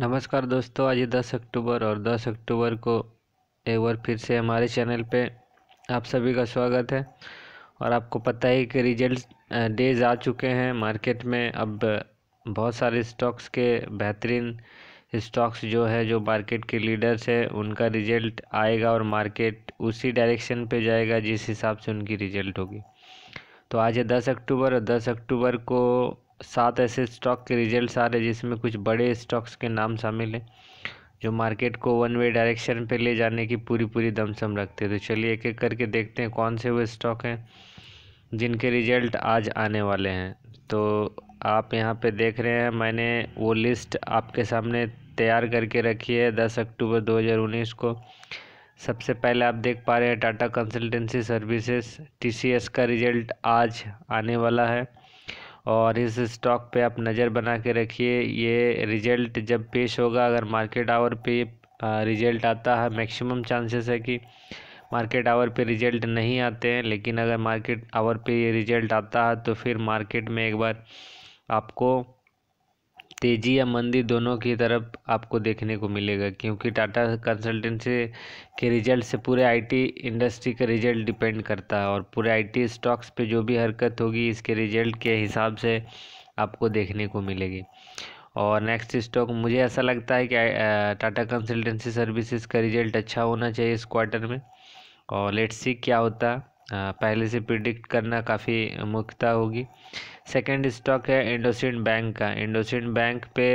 नमस्कार दोस्तों आज 10 अक्टूबर और 10 अक्टूबर को एक बार फिर से हमारे चैनल पे आप सभी का स्वागत है और आपको पता ही कि रिजल्ट डेज आ चुके हैं मार्केट में अब बहुत सारे स्टॉक्स के बेहतरीन स्टॉक्स जो है जो मार्केट के लीडर्स है उनका रिजल्ट आएगा और मार्केट उसी डायरेक्शन पे जाएगा जिस हिसाब से उनकी रिजल्ट होगी तो आज है दस अक्टूबर और दस अक्टूबर को सात ऐसे स्टॉक के रिजल्ट्स आ रहे हैं जिसमें कुछ बड़े स्टॉक्स के नाम शामिल हैं जो मार्केट को वन वे डायरेक्शन पे ले जाने की पूरी पूरी दमसम रखते हैं तो चलिए एक एक करके देखते हैं कौन से वो स्टॉक हैं जिनके रिजल्ट आज आने वाले हैं तो आप यहाँ पे देख रहे हैं मैंने वो लिस्ट आपके सामने तैयार करके रखी है दस अक्टूबर दो को सबसे पहले आप देख पा रहे हैं टाटा कंसल्टेंसी सर्विसेज टी का रिजल्ट आज आने वाला है और इस स्टॉक पे आप नज़र बना के रखिए ये रिजल्ट जब पेश होगा अगर मार्केट आवर पे रिजल्ट आता है मैक्सिमम चांसेस है कि मार्केट आवर पे रिजल्ट नहीं आते हैं लेकिन अगर मार्केट आवर पे ये रिजल्ट आता है तो फिर मार्केट में एक बार आपको तेज़ी या मंदी दोनों की तरफ आपको देखने को मिलेगा क्योंकि टाटा कंसल्टेंसी के रिजल्ट से पूरे आईटी इंडस्ट्री का रिजल्ट डिपेंड करता है और पूरे आईटी स्टॉक्स पे जो भी हरकत होगी इसके रिजल्ट के हिसाब से आपको देखने को मिलेगी और नेक्स्ट स्टॉक मुझे ऐसा लगता है कि टाटा कंसल्टेंसी सर्विसेज का रिजल्ट अच्छा होना चाहिए इस क्वार्टर में और लेट्स सी क्या होता है पहले से प्रिडिक्ट करना काफ़ी मुख्यता होगी सेकंड स्टॉक है इंडोसिन बैंक का इंडोसिन बैंक पे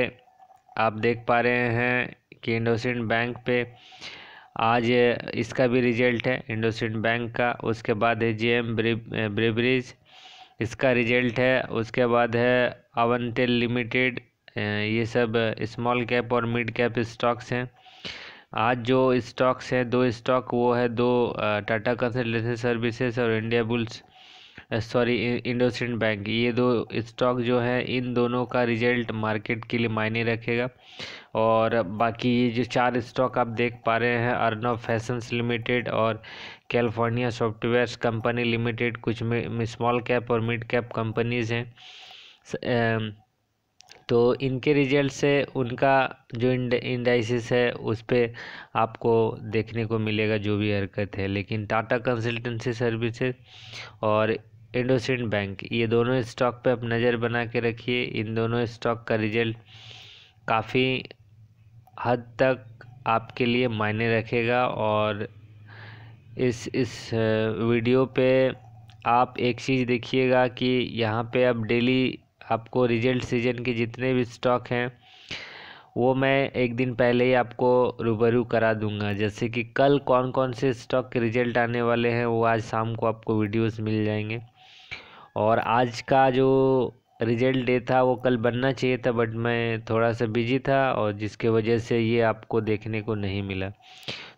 आप देख पा रहे हैं कि इंडोसिन बैंक पे आज इसका भी रिजल्ट है इंडोसिन बैंक का उसके बाद है एम ब्रेवरीज इसका रिजल्ट है उसके बाद है अवंटेल लिमिटेड ये सब स्मॉल कैप और मिड कैप स्टॉक्स हैं आज जो स्टॉक्स हैं दो स्टॉक वो है दो टाटा कंसल्टेंसी सर्विसेज और Indiabulls sorry IndusInd bank ये दो स्टॉक जो है इन दोनों का रिजल्ट मार्केट के लिए मायने रखेगा और बाकी ये जो चार स्टॉक आप देख पा रहे हैं अर्नो फैशंस लिमिटेड और कैलिफोर्निया सॉफ्टवेयर कंपनी लिमिटेड कुछ स्मॉल कैप और मिड कैप कंपनीज़ हैं तो इनके रिजल्ट से उनका जो इंडाइसिस है उस पर आपको देखने को मिलेगा जो भी हरकत है लेकिन टाटा कंसल्टेंसी सर्विसेज और इंडोसिंड बैंक ये दोनों स्टॉक पे आप नज़र बना के रखिए इन दोनों स्टॉक का रिजल्ट काफ़ी हद तक आपके लिए मायने रखेगा और इस इस वीडियो पे आप एक चीज़ देखिएगा कि यहाँ पे आप डेली आपको रिजल्ट सीजन के जितने भी स्टॉक हैं वो मैं एक दिन पहले ही आपको रूबरू करा दूंगा जैसे कि कल कौन कौन से स्टॉक के रिजल्ट आने वाले हैं वो आज शाम को आपको वीडियोस मिल जाएंगे और आज का जो रिजल्ट डे था वो कल बनना चाहिए था बट मैं थोड़ा सा बिजी था और जिसके वजह से ये आपको देखने को नहीं मिला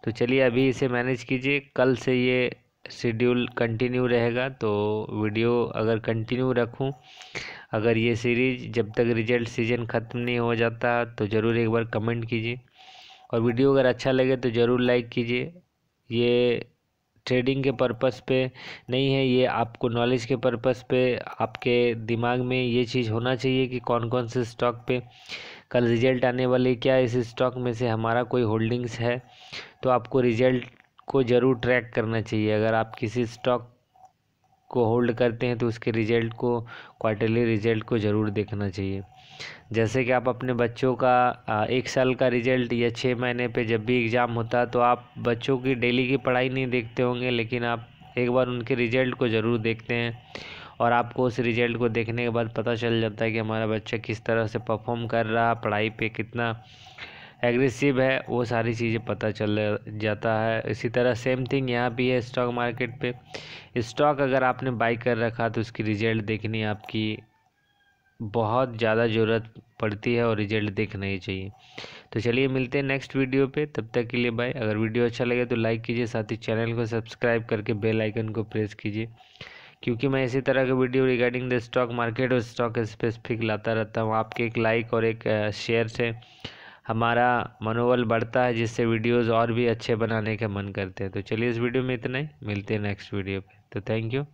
तो चलिए अभी इसे मैनेज कीजिए कल से ये शेड्यूल कंटिन्यू रहेगा तो वीडियो अगर कंटिन्यू रखूं अगर ये सीरीज़ जब तक रिजल्ट सीजन ख़त्म नहीं हो जाता तो ज़रूर एक बार कमेंट कीजिए और वीडियो अगर अच्छा लगे तो ज़रूर लाइक कीजिए ये ट्रेडिंग के पर्पस पे नहीं है ये आपको नॉलेज के पर्पस पे आपके दिमाग में ये चीज़ होना चाहिए कि कौन कौन से स्टॉक पे कल रिजल्ट आने वाले क्या इस स्टॉक में से हमारा कोई होल्डिंग्स है तो आपको रिजल्ट को ज़रूर ट्रैक करना चाहिए अगर आप किसी स्टॉक को होल्ड करते हैं तो उसके रिजल्ट को क्वार्टरली रिजल्ट को ज़रूर देखना चाहिए जैसे कि आप अपने बच्चों का एक साल का रिजल्ट या छः महीने पे जब भी एग्ज़ाम होता है तो आप बच्चों की डेली की पढ़ाई नहीं देखते होंगे लेकिन आप एक बार उनके रिजल्ट को ज़रूर देखते हैं और आपको उस रिजल्ट को देखने के बाद पता चल जाता है कि हमारा बच्चा किस तरह से परफॉर्म कर रहा पढ़ाई पर कितना एग्रेसिव है वो सारी चीज़ें पता चल जाता है इसी तरह सेम थिंग यहाँ भी है स्टॉक मार्केट पे स्टॉक अगर आपने बाई कर रखा तो उसकी रिज़ल्ट देखनी आपकी बहुत ज़्यादा ज़रूरत पड़ती है और रिजल्ट देखना ही चाहिए तो चलिए मिलते हैं नेक्स्ट वीडियो पे तब तक के लिए बाय अगर वीडियो अच्छा लगे तो लाइक कीजिए साथ ही चैनल को सब्सक्राइब करके बेल आइकन को प्रेस कीजिए क्योंकि मैं इसी तरह के video regarding the stock market और स्टॉक स्पेसिफिक लाता रहता हूँ आपके एक लाइक और एक शेयर से हमारा मनोबल बढ़ता है जिससे वीडियोस और भी अच्छे बनाने का मन करते हैं तो चलिए इस वीडियो में इतना ही मिलते हैं नेक्स्ट वीडियो पे तो थैंक यू